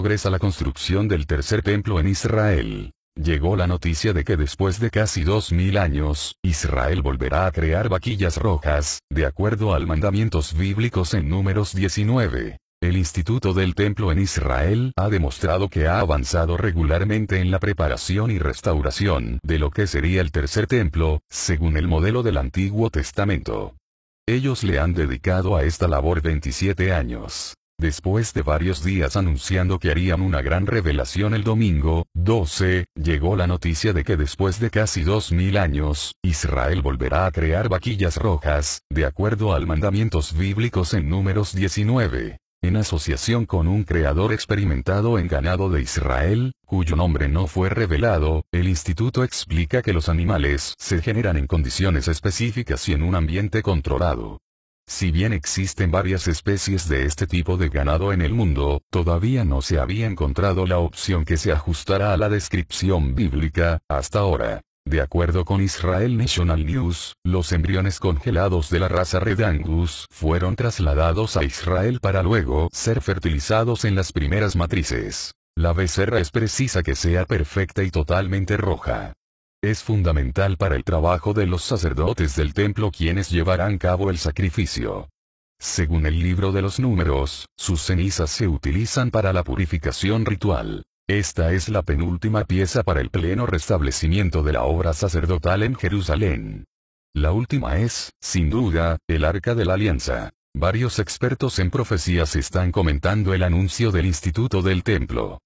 progresa la construcción del tercer templo en Israel. Llegó la noticia de que después de casi 2.000 años, Israel volverá a crear vaquillas rojas, de acuerdo al mandamientos bíblicos en números 19. El Instituto del Templo en Israel ha demostrado que ha avanzado regularmente en la preparación y restauración de lo que sería el tercer templo, según el modelo del Antiguo Testamento. Ellos le han dedicado a esta labor 27 años. Después de varios días anunciando que harían una gran revelación el domingo, 12, llegó la noticia de que después de casi 2000 años, Israel volverá a crear vaquillas rojas, de acuerdo al mandamientos bíblicos en números 19 en asociación con un creador experimentado en ganado de Israel, cuyo nombre no fue revelado, el instituto explica que los animales se generan en condiciones específicas y en un ambiente controlado. Si bien existen varias especies de este tipo de ganado en el mundo, todavía no se había encontrado la opción que se ajustara a la descripción bíblica, hasta ahora. De acuerdo con Israel National News, los embriones congelados de la raza Red Angus fueron trasladados a Israel para luego ser fertilizados en las primeras matrices. La becerra es precisa que sea perfecta y totalmente roja. Es fundamental para el trabajo de los sacerdotes del templo quienes llevarán a cabo el sacrificio. Según el libro de los números, sus cenizas se utilizan para la purificación ritual. Esta es la penúltima pieza para el pleno restablecimiento de la obra sacerdotal en Jerusalén. La última es, sin duda, el Arca de la Alianza. Varios expertos en profecías están comentando el anuncio del Instituto del Templo.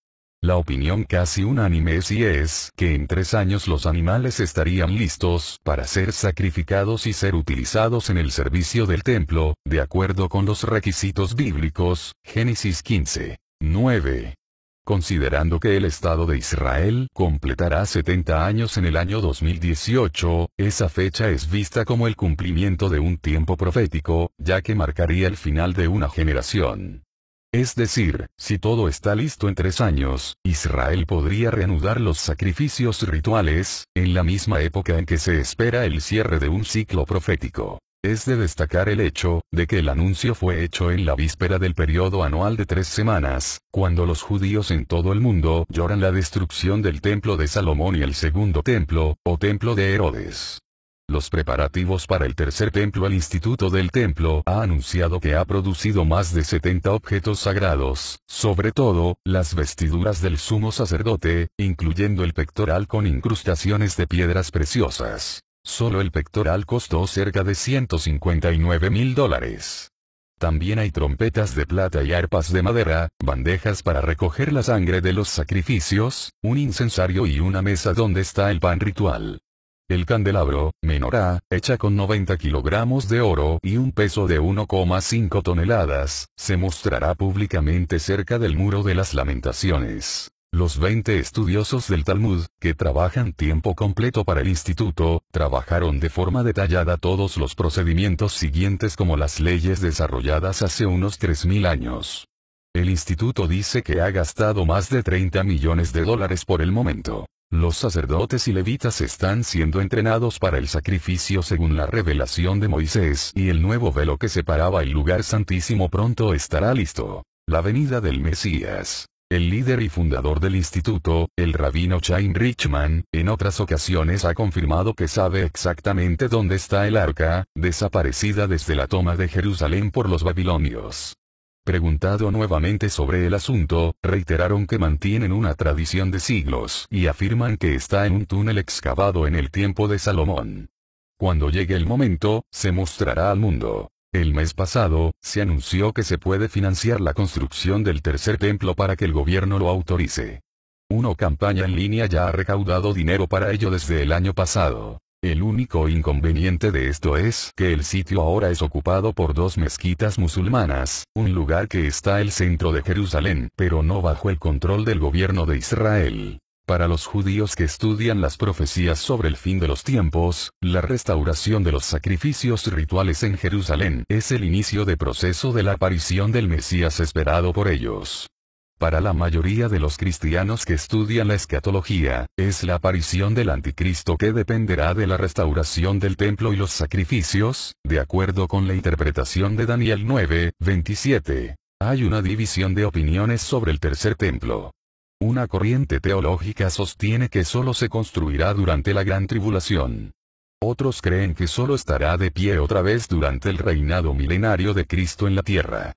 La opinión casi unánime y es que en tres años los animales estarían listos para ser sacrificados y ser utilizados en el servicio del templo, de acuerdo con los requisitos bíblicos, Génesis 15. 9. Considerando que el Estado de Israel completará 70 años en el año 2018, esa fecha es vista como el cumplimiento de un tiempo profético, ya que marcaría el final de una generación. Es decir, si todo está listo en tres años, Israel podría reanudar los sacrificios rituales, en la misma época en que se espera el cierre de un ciclo profético. Es de destacar el hecho, de que el anuncio fue hecho en la víspera del periodo anual de tres semanas, cuando los judíos en todo el mundo lloran la destrucción del templo de Salomón y el segundo templo, o templo de Herodes. Los preparativos para el tercer templo al Instituto del Templo ha anunciado que ha producido más de 70 objetos sagrados, sobre todo, las vestiduras del sumo sacerdote, incluyendo el pectoral con incrustaciones de piedras preciosas. Solo el pectoral costó cerca de 159 mil dólares. También hay trompetas de plata y arpas de madera, bandejas para recoger la sangre de los sacrificios, un incensario y una mesa donde está el pan ritual. El candelabro, menorá, hecha con 90 kilogramos de oro y un peso de 1,5 toneladas, se mostrará públicamente cerca del muro de las lamentaciones. Los 20 estudiosos del Talmud, que trabajan tiempo completo para el instituto, trabajaron de forma detallada todos los procedimientos siguientes como las leyes desarrolladas hace unos 3.000 años. El instituto dice que ha gastado más de 30 millones de dólares por el momento. Los sacerdotes y levitas están siendo entrenados para el sacrificio según la revelación de Moisés y el nuevo velo que separaba el lugar santísimo pronto estará listo. La venida del Mesías. El líder y fundador del instituto, el rabino Chaim Richman, en otras ocasiones ha confirmado que sabe exactamente dónde está el arca, desaparecida desde la toma de Jerusalén por los babilonios. Preguntado nuevamente sobre el asunto, reiteraron que mantienen una tradición de siglos y afirman que está en un túnel excavado en el tiempo de Salomón. Cuando llegue el momento, se mostrará al mundo. El mes pasado, se anunció que se puede financiar la construcción del tercer templo para que el gobierno lo autorice. Uno campaña en línea ya ha recaudado dinero para ello desde el año pasado. El único inconveniente de esto es que el sitio ahora es ocupado por dos mezquitas musulmanas, un lugar que está el centro de Jerusalén pero no bajo el control del gobierno de Israel. Para los judíos que estudian las profecías sobre el fin de los tiempos, la restauración de los sacrificios rituales en Jerusalén es el inicio de proceso de la aparición del Mesías esperado por ellos. Para la mayoría de los cristianos que estudian la escatología, es la aparición del anticristo que dependerá de la restauración del templo y los sacrificios, de acuerdo con la interpretación de Daniel 9, 27. Hay una división de opiniones sobre el tercer templo. Una corriente teológica sostiene que solo se construirá durante la gran tribulación. Otros creen que solo estará de pie otra vez durante el reinado milenario de Cristo en la tierra.